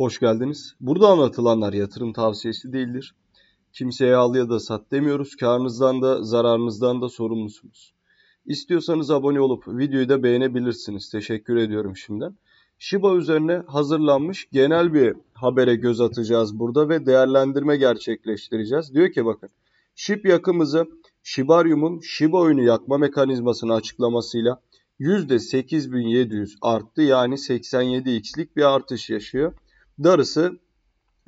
Hoş geldiniz. Burada anlatılanlar yatırım tavsiyesi değildir. Kimseye al ya da sat demiyoruz. Karınızdan da zararınızdan da sorumlusunuz. İstiyorsanız abone olup videoyu da beğenebilirsiniz. Teşekkür ediyorum şimdiden. Shiba üzerine hazırlanmış genel bir habere göz atacağız burada ve değerlendirme gerçekleştireceğiz. Diyor ki bakın Shib yakımızı Shibarium'un Shiba oyunu yakma mekanizmasını açıklamasıyla %8700 arttı yani 87x'lik bir artış yaşıyor. Darısı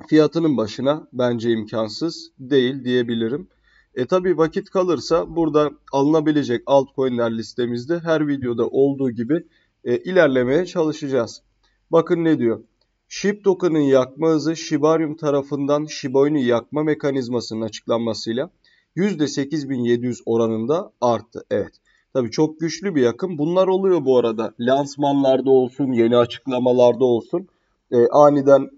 fiyatının başına bence imkansız değil diyebilirim. E tabi vakit kalırsa burada alınabilecek altcoin'ler listemizde her videoda olduğu gibi e, ilerlemeye çalışacağız. Bakın ne diyor. SHIB token'ın yakma hızı Shibarium tarafından Shibo'yu yakma mekanizmasının açıklanmasıyla %8700 oranında arttı. Evet. Tabi çok güçlü bir yakın. Bunlar oluyor bu arada. Lansmanlarda olsun, yeni açıklamalarda olsun e, aniden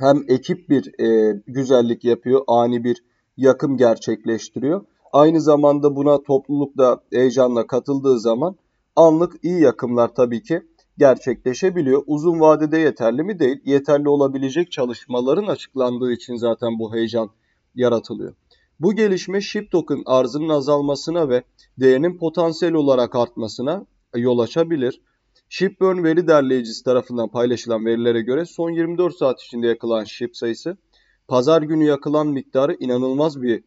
hem ekip bir e, güzellik yapıyor, ani bir yakım gerçekleştiriyor. Aynı zamanda buna topluluk da heyecanla katıldığı zaman anlık iyi yakımlar tabii ki gerçekleşebiliyor. Uzun vadede yeterli mi değil? Yeterli olabilecek çalışmaların açıklandığı için zaten bu heyecan yaratılıyor. Bu gelişme Ship token arzının azalmasına ve değerinin potansiyel olarak artmasına yol açabilir. Shipburn veri derleyicisi tarafından paylaşılan verilere göre son 24 saat içinde yakılan ship sayısı pazar günü yakılan miktarı inanılmaz bir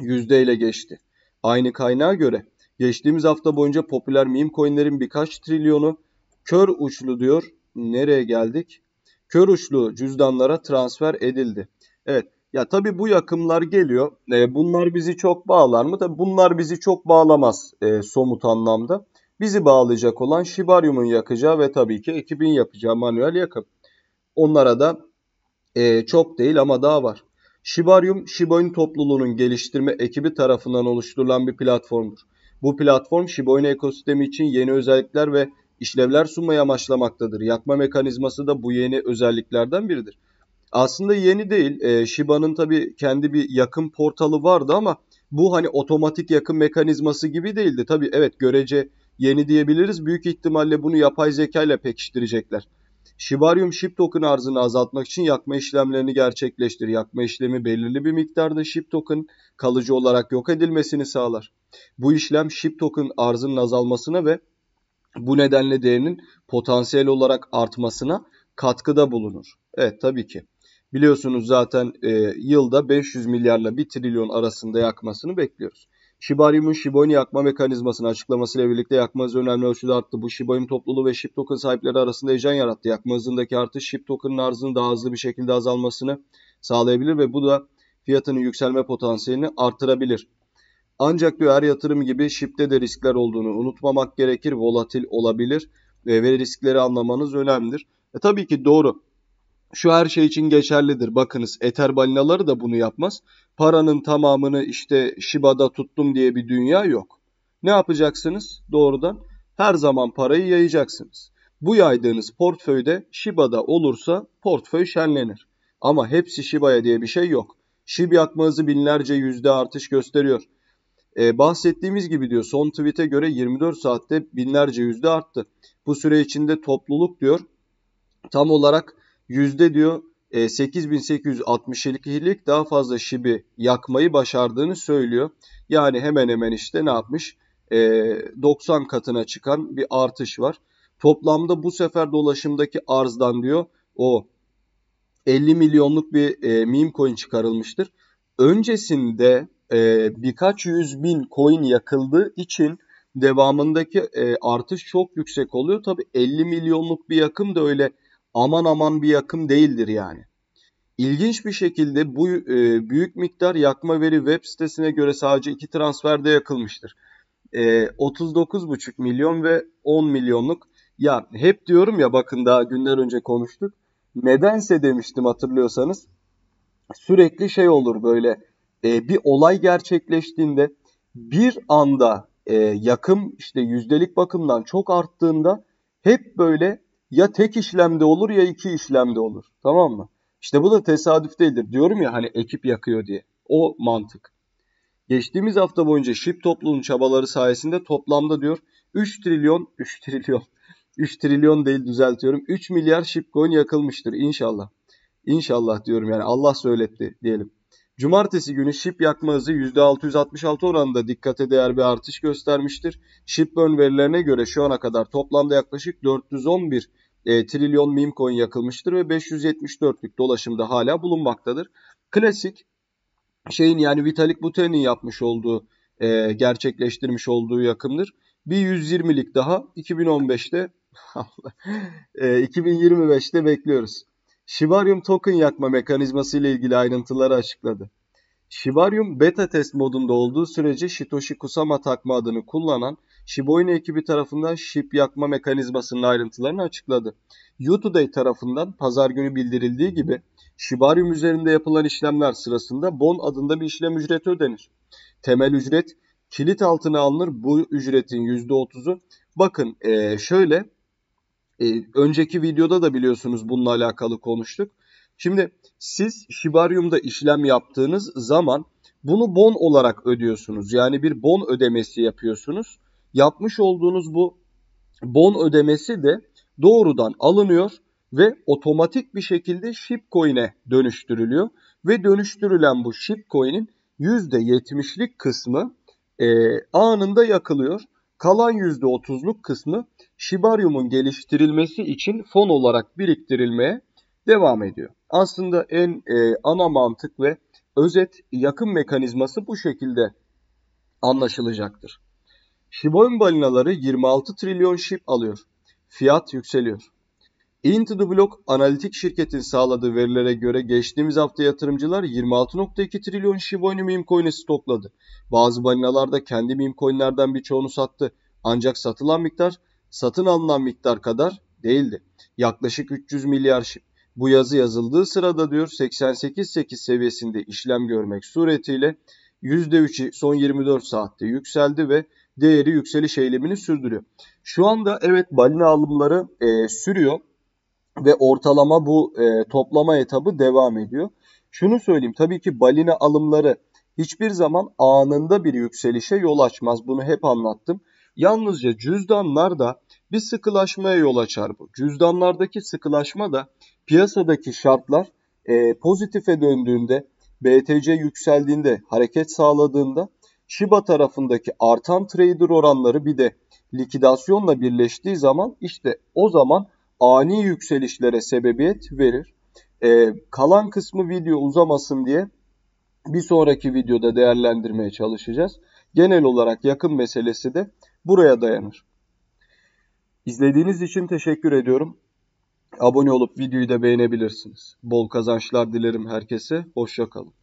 yüzdeyle geçti. Aynı kaynağa göre geçtiğimiz hafta boyunca popüler meme coinlerin birkaç trilyonu kör uçlu diyor. Nereye geldik? Kör uçlu cüzdanlara transfer edildi. Evet ya tabii bu yakımlar geliyor. E, bunlar bizi çok bağlar mı? Tabii bunlar bizi çok bağlamaz e, somut anlamda. Bizi bağlayacak olan Shibarium'un yakacağı ve tabii ki ekibin yapacağı manuel yakım. Onlara da e, çok değil ama daha var. Shibarium, Shibain topluluğunun geliştirme ekibi tarafından oluşturulan bir platformdur. Bu platform Shibain ekosistemi için yeni özellikler ve işlevler sunmayı amaçlamaktadır. Yakma mekanizması da bu yeni özelliklerden biridir. Aslında yeni değil. E, Shiba'nın tabii kendi bir yakın portalı vardı ama bu hani otomatik yakın mekanizması gibi değildi. Tabii evet görece yeni diyebiliriz. Büyük ihtimalle bunu yapay zeka ile pekiştirecekler. Shibarium SHIB token arzını azaltmak için yakma işlemlerini gerçekleştir. Yakma işlemi belirli bir miktarda SHIB token kalıcı olarak yok edilmesini sağlar. Bu işlem SHIB token arzının azalmasına ve bu nedenle değerinin potansiyel olarak artmasına katkıda bulunur. Evet tabii ki. Biliyorsunuz zaten e, yılda 500 milyarla 1 trilyon arasında yakmasını bekliyoruz. Shibarium'un Shiboin'i yakma mekanizmasını açıklamasıyla birlikte yakma hızı önemli ölçüde arttı. Bu Shibarium topluluğu ve SHIB token sahipleri arasında heyecan yarattı. Yakma hızındaki artış SHIB token'ın arzının daha hızlı bir şekilde azalmasını sağlayabilir ve bu da fiyatının yükselme potansiyelini artırabilir. Ancak diyor her yatırım gibi SHIB'de de riskler olduğunu unutmamak gerekir. Volatil olabilir ve riskleri anlamanız önemlidir. E tabii ki doğru. Şu her şey için geçerlidir. Bakınız Ether balinaları da bunu yapmaz. Paranın tamamını işte Shiba'da tuttum diye bir dünya yok. Ne yapacaksınız? Doğrudan her zaman parayı yayacaksınız. Bu yaydığınız portföyde Shiba'da olursa portföy şenlenir. Ama hepsi Shiba'ya diye bir şey yok. Shib yakmanızı binlerce yüzde artış gösteriyor. Ee, bahsettiğimiz gibi diyor son tweet'e göre 24 saatte binlerce yüzde arttı. Bu süre içinde topluluk diyor tam olarak yüzde diyor 8862'lik e, daha fazla şibi yakmayı başardığını söylüyor. Yani hemen hemen işte ne yapmış? 90 e, katına çıkan bir artış var. Toplamda bu sefer dolaşımdaki arzdan diyor o 50 milyonluk bir e, meme coin çıkarılmıştır. Öncesinde e, birkaç yüz bin coin yakıldığı için devamındaki artış çok yüksek oluyor. Tabi 50 milyonluk bir yakım da öyle aman aman bir yakım değildir yani. İlginç bir şekilde bu e, büyük miktar yakma veri web sitesine göre sadece iki transferde yakılmıştır. E, 39,5 milyon ve 10 milyonluk. Ya hep diyorum ya bakın daha günler önce konuştuk. Nedense demiştim hatırlıyorsanız. Sürekli şey olur böyle e, bir olay gerçekleştiğinde bir anda e, yakım işte yüzdelik bakımdan çok arttığında hep böyle ya tek işlemde olur ya iki işlemde olur. Tamam mı? İşte bu da tesadüf değildir. Diyorum ya hani ekip yakıyor diye. O mantık. Geçtiğimiz hafta boyunca şip topluluğun çabaları sayesinde toplamda diyor 3 trilyon 3 trilyon 3 trilyon değil düzeltiyorum. 3 milyar coin yakılmıştır inşallah. İnşallah diyorum yani Allah söyletti diyelim. Cumartesi günü ship yakma hızı %666 oranında dikkate değer bir artış göstermiştir. Shipburn verilerine göre şu ana kadar toplamda yaklaşık 411 e, trilyon meme coin yakılmıştır ve 574'lük dolaşımda hala bulunmaktadır. Klasik şeyin yani Vitalik Buterin'in yapmış olduğu e, gerçekleştirmiş olduğu yakımdır. Bir 120'lik daha 2015'te e, 2025'te bekliyoruz. Shivarium token yakma mekanizması ile ilgili ayrıntıları açıkladı. Shivarium beta test modunda olduğu sürece Shitoshi Kusama takma adını kullanan Shiboyne ekibi tarafından şip yakma mekanizmasının ayrıntılarını açıkladı. Yotoday tarafından pazar günü bildirildiği gibi Shibarium üzerinde yapılan işlemler sırasında bon adında bir işlem ücreti ödenir. Temel ücret kilit altına alınır. Bu ücretin %30'u bakın e, şöyle e, önceki videoda da biliyorsunuz bununla alakalı konuştuk. Şimdi siz Shibarium'da işlem yaptığınız zaman bunu bon olarak ödüyorsunuz. Yani bir bon ödemesi yapıyorsunuz yapmış olduğunuz bu bon ödemesi de doğrudan alınıyor ve otomatik bir şekilde shipcoin'e dönüştürülüyor. Ve dönüştürülen bu shipcoin'in %70'lik kısmı e, anında yakılıyor. Kalan %30'luk kısmı Shibarium'un geliştirilmesi için fon olarak biriktirilmeye devam ediyor. Aslında en e, ana mantık ve özet yakın mekanizması bu şekilde anlaşılacaktır. Şiboyun balinaları 26 trilyon şip alıyor. Fiyat yükseliyor. Into the Block analitik şirketin sağladığı verilere göre geçtiğimiz hafta yatırımcılar 26.2 trilyon Shiba meme coin'i stokladı. Bazı balinalar da kendi meme coin'lerden birçoğunu sattı. Ancak satılan miktar satın alınan miktar kadar değildi. Yaklaşık 300 milyar şip. Bu yazı yazıldığı sırada diyor 88.8 seviyesinde işlem görmek suretiyle %3'i son 24 saatte yükseldi ve değeri yükseliş eylemini sürdürüyor. Şu anda evet balina alımları e, sürüyor ve ortalama bu e, toplama etabı devam ediyor. Şunu söyleyeyim tabii ki balina alımları hiçbir zaman anında bir yükselişe yol açmaz. Bunu hep anlattım. Yalnızca cüzdanlarda bir sıkılaşmaya yol açar bu. Cüzdanlardaki sıkılaşma da piyasadaki şartlar e, pozitife döndüğünde, BTC yükseldiğinde, hareket sağladığında Shiba tarafındaki artan trader oranları bir de likidasyonla birleştiği zaman işte o zaman ani yükselişlere sebebiyet verir. Ee, kalan kısmı video uzamasın diye bir sonraki videoda değerlendirmeye çalışacağız. Genel olarak yakın meselesi de buraya dayanır. İzlediğiniz için teşekkür ediyorum. Abone olup videoyu da beğenebilirsiniz. Bol kazançlar dilerim herkese. Hoşçakalın.